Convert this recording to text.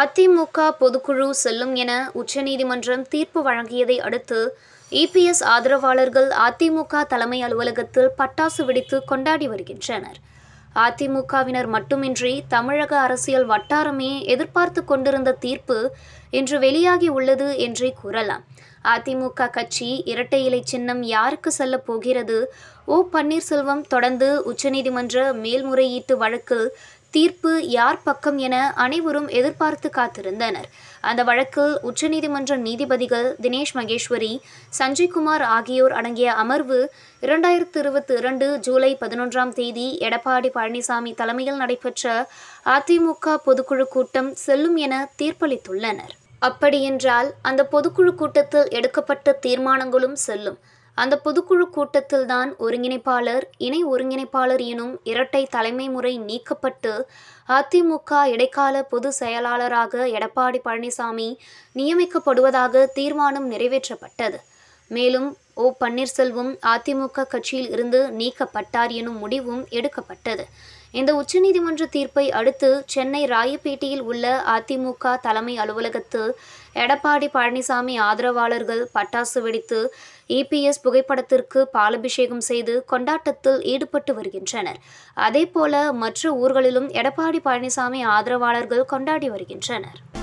அதிமுக பொதுக்குழு செல்லும் என உச்சநீதிமன்றம் தீர்ப்பு வழங்கியதை அடுத்து இபிஎஸ் ஆதரவாளர்கள் அதிமுக தலைமை அலுவலகத்தில் பட்டாசு வெடித்து கொண்டாடி வருகின்றனர் அதிமுகவினர் மட்டுமின்றி தமிழக அரசியல் வட்டாரமே எதிர்பார்த்து கொண்டிருந்த தீர்ப்பு இன்று வெளியாகி உள்ளது என்றே கூறலாம் அதிமுக கட்சி இரட்டை இலை சின்னம் யாருக்கு செல்ல போகிறது ஓ பன்னீர்செல்வம் தொடர்ந்து உச்சநீதிமன்ற மேல்முறையீட்டு வழக்கு தீர்ப்பு யார் பக்கம் என அனைவரும் எதிர்பார்த்து காத்திருந்தனர் அந்த வழக்கில் உச்சநீதிமன்ற நீதிபதிகள் தினேஷ் மகேஸ்வரி சஞ்சய்குமார் ஆகியோர் அடங்கிய அமர்வு இரண்டாயிரத்து இருபத்தி இரண்டு ஜூலை பதினொன்றாம் தேதி எடப்பாடி பழனிசாமி தலைமையில் நடைபெற்ற அதிமுக பொதுக்குழு கூட்டம் செல்லும் என தீர்ப்பளித்துள்ளனர் அப்படியென்றால் அந்த பொதுக்குழு கூட்டத்தில் எடுக்கப்பட்ட தீர்மானங்களும் செல்லும் அந்த பொதுக்குழு கூட்டத்தில்தான் ஒருங்கிணைப்பாளர் இணை ஒருங்கிணைப்பாளர் எனும் இரட்டை தலைமை முறை நீக்கப்பட்டு அதிமுக இடைக்கால பொது செயலாளராக எடப்பாடி பழனிசாமி நியமிக்கப்படுவதாக தீர்மானம் நிறைவேற்றப்பட்டது மேலும் ஓ பன்னீர்செல்வம் அதிமுக கட்சியில் இருந்து நீக்கப்பட்டார் எனும் முடிவும் எடுக்கப்பட்டது இந்த உச்சநீதிமன்ற தீர்ப்பை அடுத்து சென்னை ராயப்பேட்டையில் உள்ள அதிமுக தலைமை அலுவலகத்து எடப்பாடி பழனிசாமி ஆதரவாளர்கள் பட்டாசு வெடித்து இபிஎஸ் புகைப்படத்திற்கு பாலபிஷேகம் செய்து கொண்டாட்டத்தில் ஈடுபட்டு வருகின்றனர் அதேபோல மற்ற ஊர்களிலும் எடப்பாடி பழனிசாமி ஆதரவாளர்கள் கொண்டாடி வருகின்றனர்